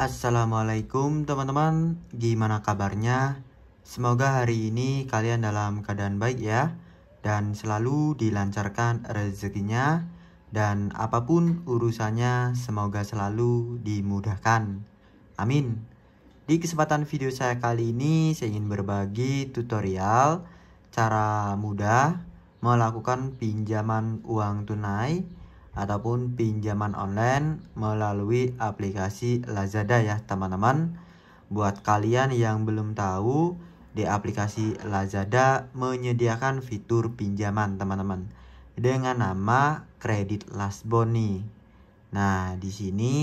Assalamualaikum teman-teman, gimana kabarnya? Semoga hari ini kalian dalam keadaan baik ya, dan selalu dilancarkan rezekinya, dan apapun urusannya semoga selalu dimudahkan. Amin. Di kesempatan video saya kali ini, saya ingin berbagi tutorial cara mudah melakukan pinjaman uang tunai ataupun pinjaman online melalui aplikasi Lazada ya teman-teman. Buat kalian yang belum tahu, di aplikasi Lazada menyediakan fitur pinjaman teman-teman dengan nama kredit last Nah, di sini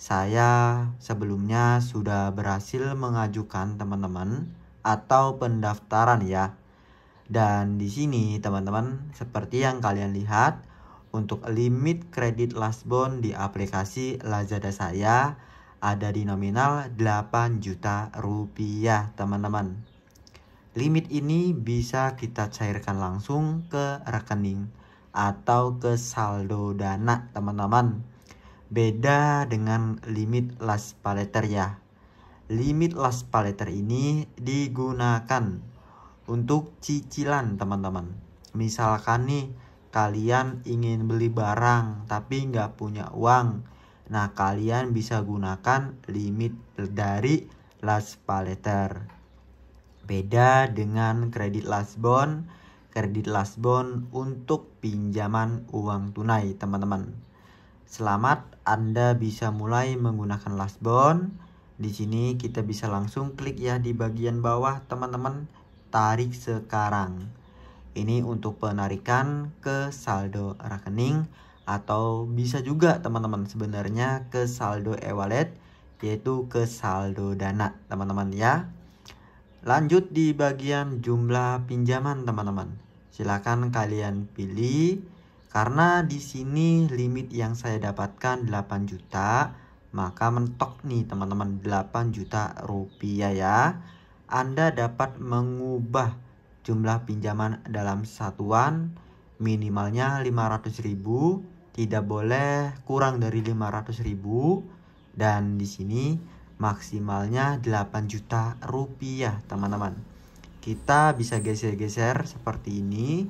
saya sebelumnya sudah berhasil mengajukan teman-teman atau pendaftaran ya. Dan di sini teman-teman seperti yang kalian lihat untuk limit kredit Lasbon di aplikasi Lazada saya ada di nominal 8 juta rupiah teman-teman. Limit ini bisa kita cairkan langsung ke rekening atau ke saldo dana teman-teman. Beda dengan limit last paleter ya. Limit last paleter ini digunakan untuk cicilan teman-teman. Misalkan nih kalian ingin beli barang tapi nggak punya uang. Nah, kalian bisa gunakan limit dari last paleter. Beda dengan kredit last bond. Kredit last bond untuk pinjaman uang tunai, teman-teman. Selamat, Anda bisa mulai menggunakan last bond. Di sini kita bisa langsung klik ya di bagian bawah, teman-teman. Tarik sekarang. Ini untuk penarikan ke saldo rekening atau bisa juga teman-teman sebenarnya ke saldo e-wallet yaitu ke saldo dana teman-teman ya. Lanjut di bagian jumlah pinjaman teman-teman. Silakan kalian pilih karena di sini limit yang saya dapatkan 8 juta maka mentok nih teman-teman 8 juta rupiah ya. Anda dapat mengubah jumlah pinjaman dalam satuan minimalnya 500.000, tidak boleh kurang dari 500.000 dan di sini maksimalnya 8 juta rupiah, teman-teman. Kita bisa geser-geser seperti ini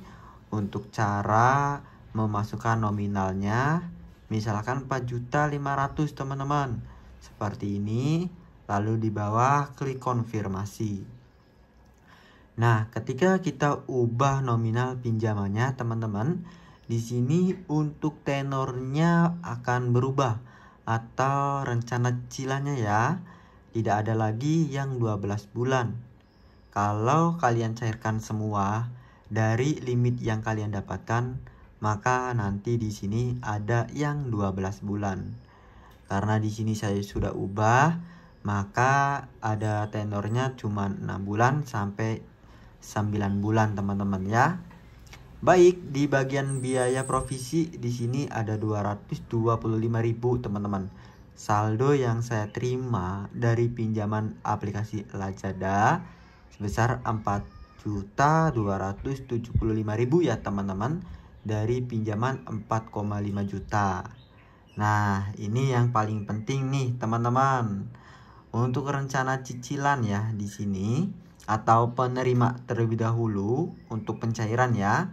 untuk cara memasukkan nominalnya. Misalkan 4 juta 500 teman-teman. Seperti ini, lalu di bawah klik konfirmasi. Nah, ketika kita ubah nominal pinjamannya, teman-teman, di sini untuk tenornya akan berubah atau rencana cicilannya ya. Tidak ada lagi yang 12 bulan. Kalau kalian cairkan semua dari limit yang kalian dapatkan, maka nanti di sini ada yang 12 bulan. Karena di sini saya sudah ubah, maka ada tenornya cuma 6 bulan sampai 9 bulan teman-teman ya. Baik, di bagian biaya provisi di sini ada 225.000 teman-teman. Saldo yang saya terima dari pinjaman aplikasi Lazada sebesar 4.275.000 ya teman-teman dari pinjaman 4,5 juta. Nah, ini yang paling penting nih teman-teman. Untuk rencana cicilan ya di sini atau penerima terlebih dahulu untuk pencairan ya,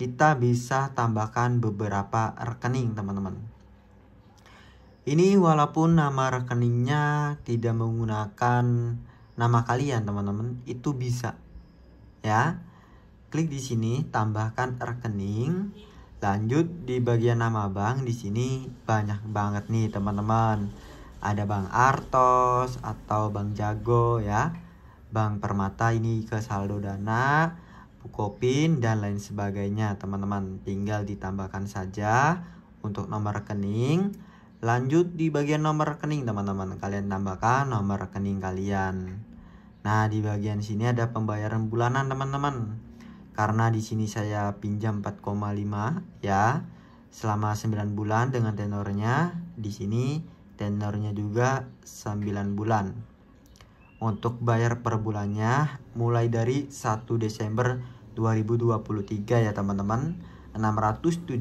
kita bisa tambahkan beberapa rekening teman-teman. Ini walaupun nama rekeningnya tidak menggunakan nama kalian teman-teman, itu bisa ya. Klik di sini tambahkan rekening. Lanjut di bagian nama bank di sini banyak banget nih teman-teman. Ada bank Artos atau bank Jago ya Bank Permata ini ke saldo dana, Bukopin dan lain sebagainya. Teman-teman tinggal ditambahkan saja untuk nomor rekening. Lanjut di bagian nomor rekening teman-teman. Kalian tambahkan nomor rekening kalian. Nah, di bagian sini ada pembayaran bulanan teman-teman. Karena di sini saya pinjam 4,5 ya selama 9 bulan dengan tenornya di sini tenornya juga 9 bulan untuk bayar per bulannya mulai dari 1 Desember 2023 ya teman-teman 677.000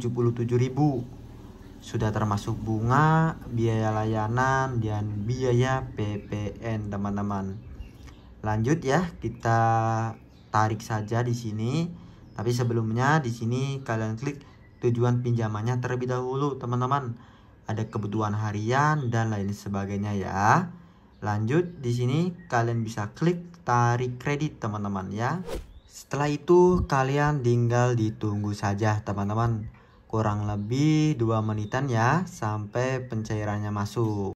sudah termasuk bunga, biaya layanan dan biaya PPN teman-teman. Lanjut ya, kita tarik saja di sini. Tapi sebelumnya di sini kalian klik tujuan pinjamannya terlebih dahulu teman-teman. Ada kebutuhan harian dan lain sebagainya ya. Lanjut, di sini kalian bisa klik tarik kredit teman-teman ya. Setelah itu kalian tinggal ditunggu saja teman-teman. Kurang lebih 2 menitan ya sampai pencairannya masuk.